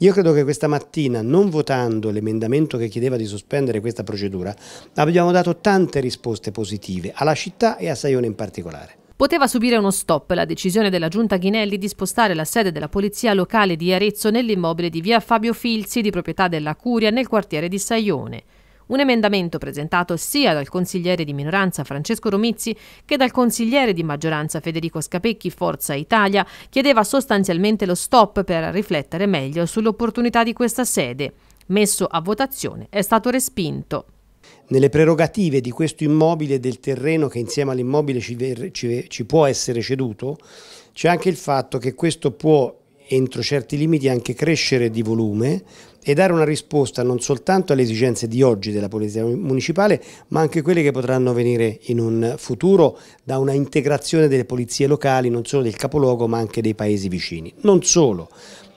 Io credo che questa mattina, non votando l'emendamento che chiedeva di sospendere questa procedura, abbiamo dato tante risposte positive alla città e a Saione in particolare. Poteva subire uno stop la decisione della giunta Ghinelli di spostare la sede della polizia locale di Arezzo nell'immobile di via Fabio Filzi di proprietà della Curia nel quartiere di Saione. Un emendamento presentato sia dal consigliere di minoranza Francesco Romizzi che dal consigliere di maggioranza Federico Scapecchi Forza Italia chiedeva sostanzialmente lo stop per riflettere meglio sull'opportunità di questa sede. Messo a votazione è stato respinto. Nelle prerogative di questo immobile e del terreno che insieme all'immobile ci, ci, ci può essere ceduto c'è anche il fatto che questo può entro certi limiti anche crescere di volume e dare una risposta non soltanto alle esigenze di oggi della polizia municipale, ma anche quelle che potranno venire in un futuro da una integrazione delle polizie locali, non solo del capoluogo, ma anche dei paesi vicini. Non solo,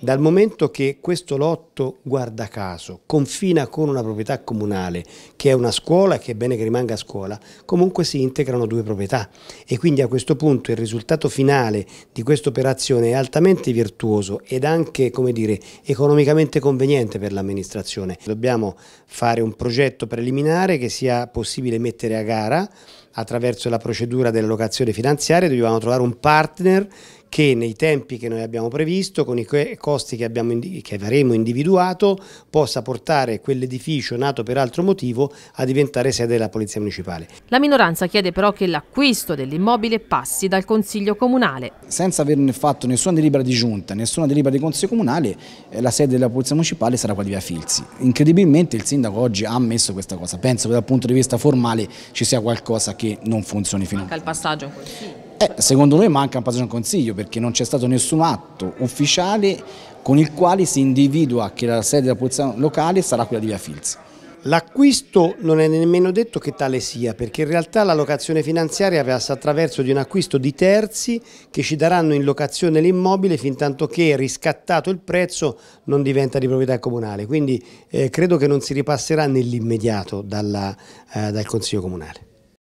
dal momento che questo lotto, guarda caso, confina con una proprietà comunale, che è una scuola e che è bene che rimanga a scuola, comunque si integrano due proprietà e quindi a questo punto il risultato finale di questa operazione è altamente virtuoso ed anche, come dire, economicamente conveniente per l'amministrazione. Dobbiamo fare un progetto preliminare che sia possibile mettere a gara attraverso la procedura dell'allocazione finanziaria, dobbiamo trovare un partner che nei tempi che noi abbiamo previsto, con i costi che, abbiamo, che avremo individuato, possa portare quell'edificio nato per altro motivo a diventare sede della Polizia Municipale. La minoranza chiede però che l'acquisto dell'immobile passi dal Consiglio Comunale. Senza averne fatto nessuna delibera di giunta, nessuna delibera di Consiglio Comunale, eh, la sede della Polizia Municipale sarà quella di Via Filzi. Incredibilmente il sindaco oggi ha ammesso questa cosa. Penso che dal punto di vista formale ci sia qualcosa che non funzioni fino a... Manca il passaggio. in eh, secondo noi manca un passaggio al Consiglio perché non c'è stato nessun atto ufficiale con il quale si individua che la sede della polizia locale sarà quella di via Filz. L'acquisto non è nemmeno detto che tale sia, perché in realtà la locazione finanziaria passa attraverso di un acquisto di terzi che ci daranno in locazione l'immobile fin tanto che riscattato il prezzo non diventa di proprietà comunale. Quindi eh, credo che non si ripasserà nell'immediato eh, dal Consiglio Comunale.